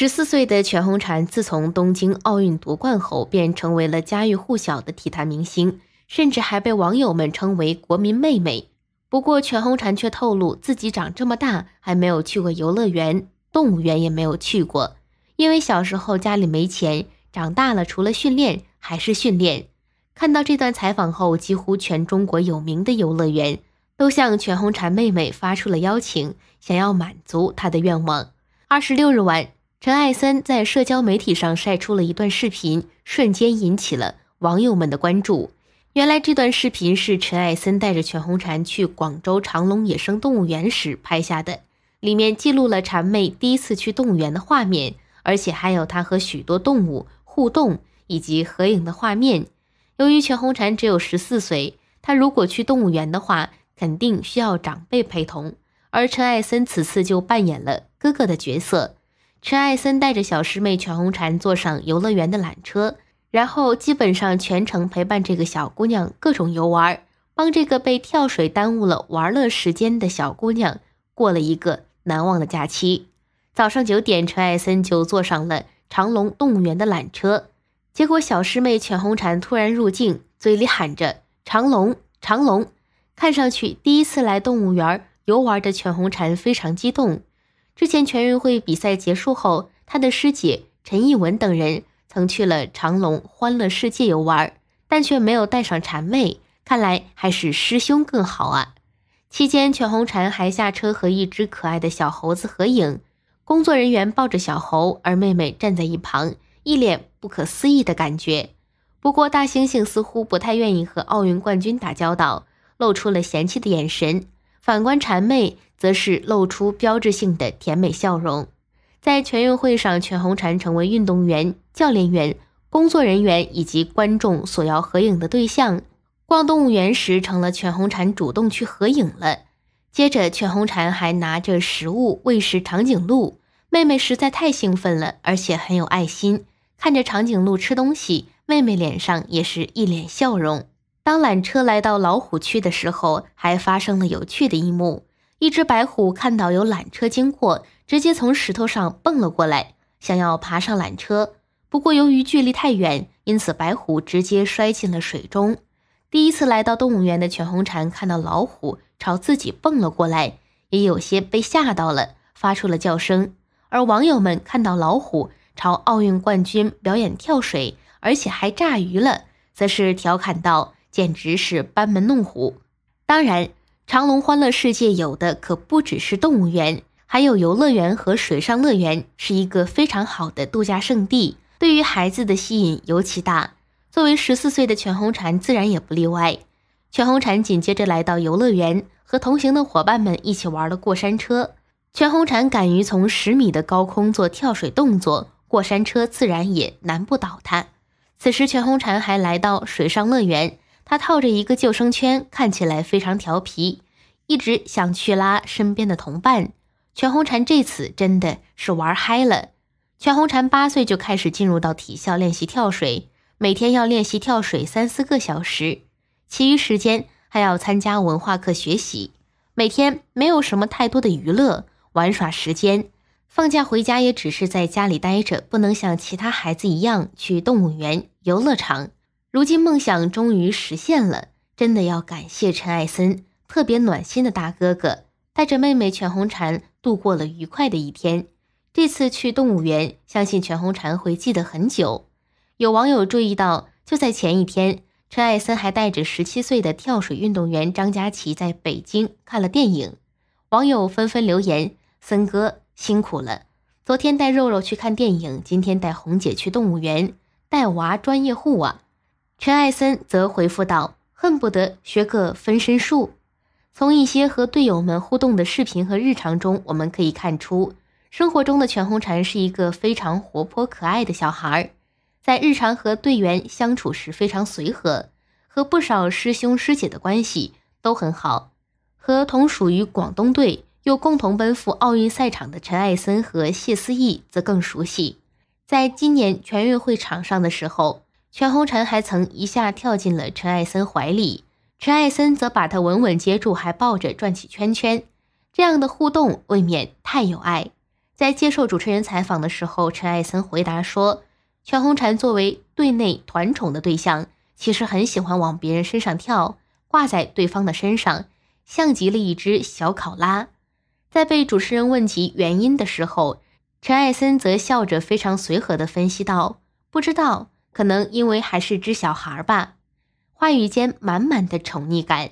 十四岁的全红婵，自从东京奥运夺冠后，便成为了家喻户晓的体坛明星，甚至还被网友们称为“国民妹妹”。不过，全红婵却透露自己长这么大还没有去过游乐园，动物园也没有去过，因为小时候家里没钱，长大了除了训练还是训练。看到这段采访后，几乎全中国有名的游乐园都向全红婵妹妹发出了邀请，想要满足她的愿望。二十六日晚。陈艾森在社交媒体上晒出了一段视频，瞬间引起了网友们的关注。原来，这段视频是陈艾森带着全红婵去广州长隆野生动物园时拍下的，里面记录了婵妹第一次去动物园的画面，而且还有她和许多动物互动以及合影的画面。由于全红婵只有十四岁，她如果去动物园的话，肯定需要长辈陪同，而陈艾森此次就扮演了哥哥的角色。陈艾森带着小师妹全红婵坐上游乐园的缆车，然后基本上全程陪伴这个小姑娘各种游玩，帮这个被跳水耽误了玩乐时间的小姑娘过了一个难忘的假期。早上九点，陈艾森就坐上了长隆动物园的缆车，结果小师妹全红婵突然入境，嘴里喊着“长隆，长隆”，看上去第一次来动物园游玩的全红婵非常激动。之前全运会比赛结束后，他的师姐陈艺文等人曾去了长隆欢乐世界游玩，但却没有带上婵妹。看来还是师兄更好啊。期间，全红婵还下车和一只可爱的小猴子合影，工作人员抱着小猴，而妹妹站在一旁，一脸不可思议的感觉。不过大猩猩似乎不太愿意和奥运冠军打交道，露出了嫌弃的眼神。反观婵妹。则是露出标志性的甜美笑容。在全运会上，全红婵成为运动员、教练员、工作人员以及观众所要合影的对象。逛动物园时，成了全红婵主动去合影了。接着，全红婵还拿着食物喂食长颈鹿。妹妹实在太兴奋了，而且很有爱心，看着长颈鹿吃东西，妹妹脸上也是一脸笑容。当缆车来到老虎区的时候，还发生了有趣的一幕。一只白虎看到有缆车经过，直接从石头上蹦了过来，想要爬上缆车。不过由于距离太远，因此白虎直接摔进了水中。第一次来到动物园的全红婵看到老虎朝自己蹦了过来，也有些被吓到了，发出了叫声。而网友们看到老虎朝奥运冠军表演跳水，而且还炸鱼了，则是调侃道：“简直是班门弄斧。”当然。长隆欢乐世界有的可不只是动物园，还有游乐园和水上乐园，是一个非常好的度假胜地，对于孩子的吸引尤其大。作为十四岁的全红婵，自然也不例外。全红婵紧接着来到游乐园，和同行的伙伴们一起玩了过山车。全红婵敢于从十米的高空做跳水动作，过山车自然也难不倒她。此时，全红婵还来到水上乐园。他套着一个救生圈，看起来非常调皮，一直想去拉身边的同伴。全红婵这次真的是玩嗨了。全红婵八岁就开始进入到体校练习跳水，每天要练习跳水三四个小时，其余时间还要参加文化课学习，每天没有什么太多的娱乐玩耍时间。放假回家也只是在家里待着，不能像其他孩子一样去动物园、游乐场。如今梦想终于实现了，真的要感谢陈艾森，特别暖心的大哥哥，带着妹妹全红婵度过了愉快的一天。这次去动物园，相信全红婵会记得很久。有网友注意到，就在前一天，陈艾森还带着17岁的跳水运动员张家齐在北京看了电影。网友纷纷留言：“森哥辛苦了，昨天带肉肉去看电影，今天带红姐去动物园，带娃专业户啊！”陈艾森则回复道：“恨不得学个分身术。”从一些和队友们互动的视频和日常中，我们可以看出，生活中的全红婵是一个非常活泼可爱的小孩在日常和队员相处时非常随和，和不少师兄师姐的关系都很好。和同属于广东队又共同奔赴奥运赛场的陈艾森和谢思义则更熟悉。在今年全运会场上的时候。全红婵还曾一下跳进了陈艾森怀里，陈艾森则把她稳稳接住，还抱着转起圈圈。这样的互动未免太有爱。在接受主持人采访的时候，陈艾森回答说：“全红婵作为队内团宠的对象，其实很喜欢往别人身上跳，挂在对方的身上，像极了一只小考拉。”在被主持人问及原因的时候，陈艾森则笑着非常随和地分析道：“不知道。”可能因为还是只小孩吧，话语间满满的宠溺感。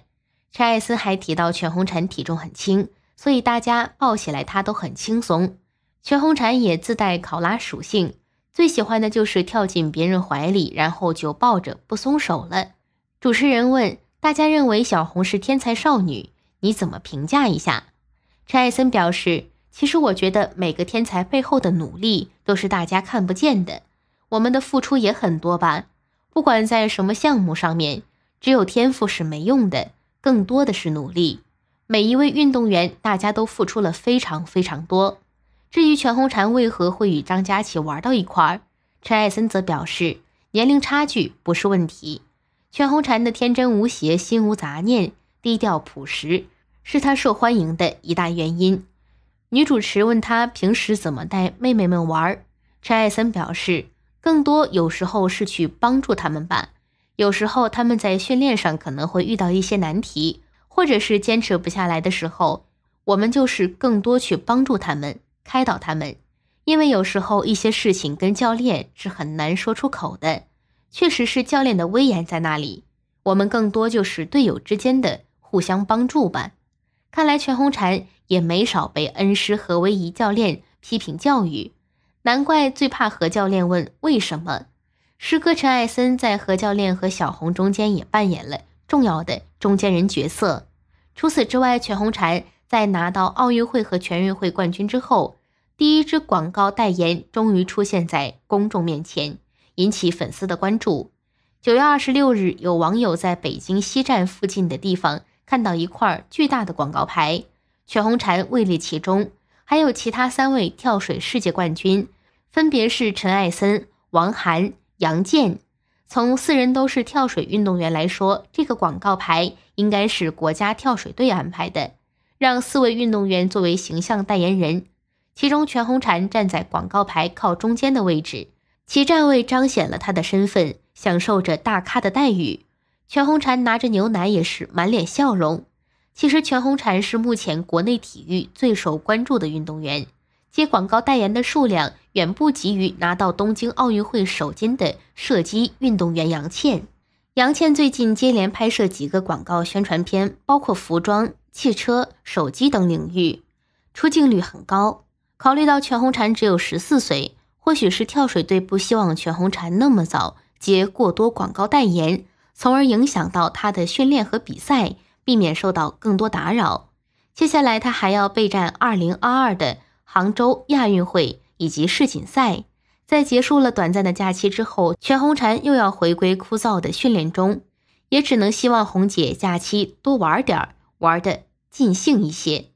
查艾斯还提到全红婵体重很轻，所以大家抱起来她都很轻松。全红婵也自带考拉属性，最喜欢的就是跳进别人怀里，然后就抱着不松手了。主持人问大家认为小红是天才少女，你怎么评价一下？查艾森表示，其实我觉得每个天才背后的努力都是大家看不见的。我们的付出也很多吧，不管在什么项目上面，只有天赋是没用的，更多的是努力。每一位运动员，大家都付出了非常非常多。至于全红婵为何会与张佳琪玩到一块儿，陈艾森则表示，年龄差距不是问题。全红婵的天真无邪、心无杂念、低调朴实，是她受欢迎的一大原因。女主持问她平时怎么带妹妹们玩，陈艾森表示。更多有时候是去帮助他们吧，有时候他们在训练上可能会遇到一些难题，或者是坚持不下来的时候，我们就是更多去帮助他们、开导他们，因为有时候一些事情跟教练是很难说出口的，确实是教练的威严在那里。我们更多就是队友之间的互相帮助吧。看来全红婵也没少被恩师何威仪教练批评教育。难怪最怕何教练问为什么。师哥陈艾森在何教练和小红中间也扮演了重要的中间人角色。除此之外，全红婵在拿到奥运会和全运会冠军之后，第一支广告代言终于出现在公众面前，引起粉丝的关注。九月二十六日，有网友在北京西站附近的地方看到一块巨大的广告牌，全红婵位列其中，还有其他三位跳水世界冠军。分别是陈艾森、王涵、杨健。从四人都是跳水运动员来说，这个广告牌应该是国家跳水队安排的，让四位运动员作为形象代言人。其中全红婵站在广告牌靠中间的位置，其站位彰显了他的身份，享受着大咖的待遇。全红婵拿着牛奶也是满脸笑容。其实全红婵是目前国内体育最受关注的运动员。接广告代言的数量远不急于拿到东京奥运会首金的射击运动员杨倩。杨倩最近接连拍摄几个广告宣传片，包括服装、汽车、手机等领域，出镜率很高。考虑到全红婵只有十四岁，或许是跳水队不希望全红婵那么早接过多广告代言，从而影响到她的训练和比赛，避免受到更多打扰。接下来她还要备战二零二二的。杭州亚运会以及世锦赛，在结束了短暂的假期之后，全红婵又要回归枯燥的训练中，也只能希望红姐假期多玩点儿，玩的尽兴一些。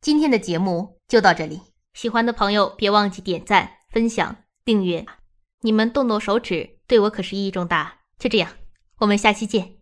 今天的节目就到这里，喜欢的朋友别忘记点赞、分享、订阅，你们动动手指对我可是意义重大。就这样，我们下期见。